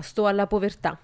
contrasta alla povertà.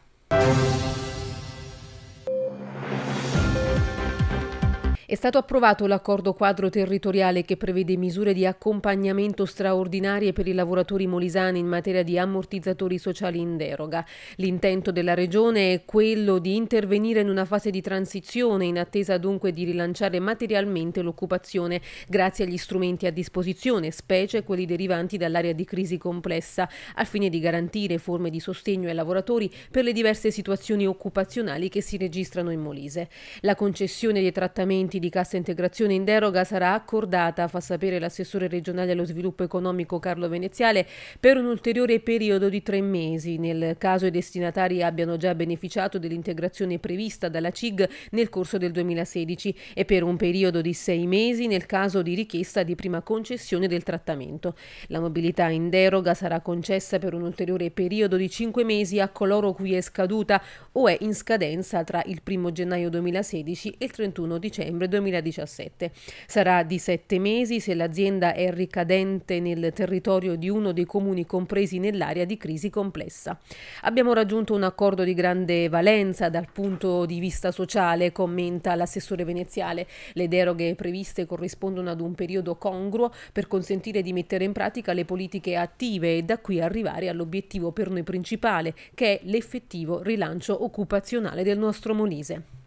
È stato approvato l'accordo quadro territoriale che prevede misure di accompagnamento straordinarie per i lavoratori molisani in materia di ammortizzatori sociali in deroga. L'intento della Regione è quello di intervenire in una fase di transizione in attesa dunque di rilanciare materialmente l'occupazione grazie agli strumenti a disposizione, specie quelli derivanti dall'area di crisi complessa, al fine di garantire forme di sostegno ai lavoratori per le diverse situazioni occupazionali che si registrano in Molise. La concessione dei trattamenti monti di cassa integrazione in deroga sarà accordata, fa sapere l'assessore regionale allo sviluppo economico Carlo Veneziale, per un ulteriore periodo di tre mesi, nel caso i destinatari abbiano già beneficiato dell'integrazione prevista dalla CIG nel corso del 2016 e per un periodo di sei mesi nel caso di richiesta di prima concessione del trattamento. La mobilità in deroga sarà concessa per un ulteriore periodo di cinque mesi a coloro cui è scaduta o è in scadenza tra il 1 gennaio 2016 e il 31 dicembre ottobre 2017. Sarà di sette mesi se l'azienda è ricadente nel territorio di uno dei comuni compresi nell'area di crisi complessa. Abbiamo raggiunto un accordo di grande valenza dal punto di vista sociale, commenta l'assessore veneziale. Le deroghe previste corrispondono ad un periodo congruo per consentire di mettere in pratica le politiche attive e da qui arrivare all'obiettivo per noi principale, che è l'effettivo rilancio occupazionale del nostro Molise.